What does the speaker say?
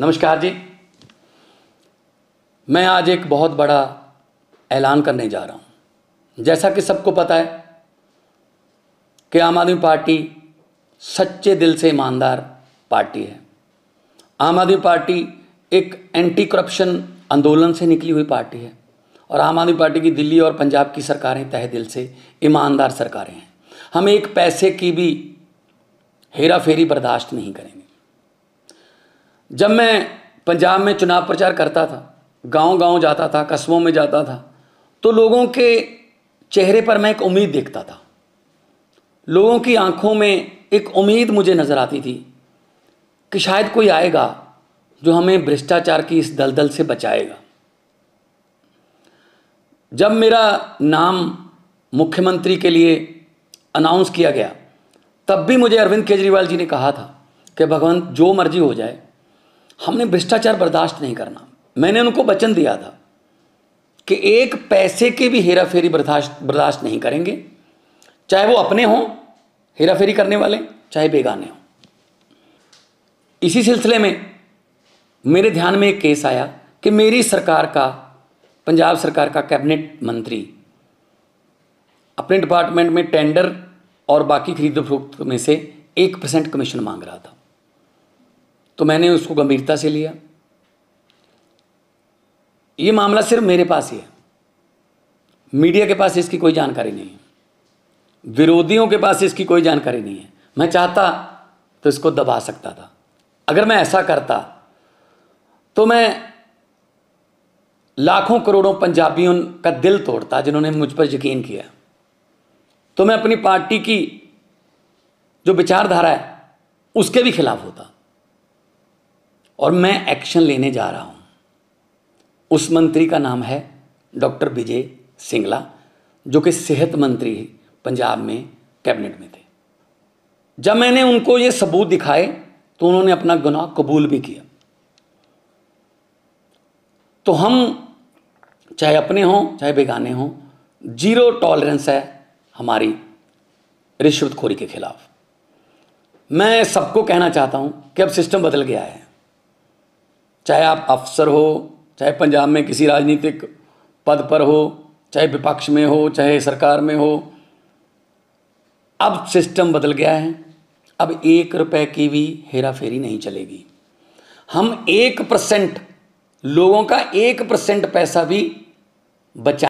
नमस्कार जी मैं आज एक बहुत बड़ा ऐलान करने जा रहा हूँ जैसा कि सबको पता है कि आम आदमी पार्टी सच्चे दिल से ईमानदार पार्टी है आम आदमी पार्टी एक एंटी करप्शन आंदोलन से निकली हुई पार्टी है और आम आदमी पार्टी की दिल्ली और पंजाब की सरकारें तहे दिल से ईमानदार सरकारें हैं हम एक पैसे की भी हेरा फेरी बर्दाश्त नहीं करेंगे जब मैं पंजाब में चुनाव प्रचार करता था गांव-गांव जाता था कस्बों में जाता था तो लोगों के चेहरे पर मैं एक उम्मीद देखता था लोगों की आंखों में एक उम्मीद मुझे नज़र आती थी कि शायद कोई आएगा जो हमें भ्रष्टाचार की इस दलदल से बचाएगा जब मेरा नाम मुख्यमंत्री के लिए अनाउंस किया गया तब भी मुझे अरविंद केजरीवाल जी ने कहा था कि भगवंत जो मर्जी हो जाए हमने भ्रष्टाचार बर्दाश्त नहीं करना मैंने उनको वचन दिया था कि एक पैसे की भी हेरा फेरी बर्दाश्त बर्दाश्त नहीं करेंगे चाहे वो अपने हों हेरा फेरी करने वाले चाहे बेगाने हों इसी सिलसिले में मेरे ध्यान में एक केस आया कि मेरी सरकार का पंजाब सरकार का कैबिनेट मंत्री अपने डिपार्टमेंट में टेंडर और बाकी खरीद फरोख्त में से एक परसेंट कमीशन मांग रहा था तो मैंने उसको गंभीरता से लिया ये मामला सिर्फ मेरे पास ही है मीडिया के पास इसकी कोई जानकारी नहीं है विरोधियों के पास इसकी कोई जानकारी नहीं है मैं चाहता तो इसको दबा सकता था अगर मैं ऐसा करता तो मैं लाखों करोड़ों पंजाबियों का दिल तोड़ता जिन्होंने मुझ पर यकीन किया तो मैं अपनी पार्टी की जो विचारधारा है उसके भी खिलाफ होता और मैं एक्शन लेने जा रहा हूं उस मंत्री का नाम है डॉक्टर विजय सिंगला जो कि सेहत मंत्री पंजाब में कैबिनेट में थे जब मैंने उनको ये सबूत दिखाए तो उन्होंने अपना गुनाह कबूल भी किया तो हम चाहे अपने हों चाहे बेगाने हों जीरो टॉलरेंस है हमारी रिश्वतखोरी के खिलाफ मैं सबको कहना चाहता हूं कि अब सिस्टम बदल गया है चाहे आप अफसर हो चाहे पंजाब में किसी राजनीतिक पद पर हो चाहे विपक्ष में हो चाहे सरकार में हो अब सिस्टम बदल गया है अब एक रुपए की भी हेरा फेरी नहीं चलेगी हम एक परसेंट लोगों का एक परसेंट पैसा भी बचा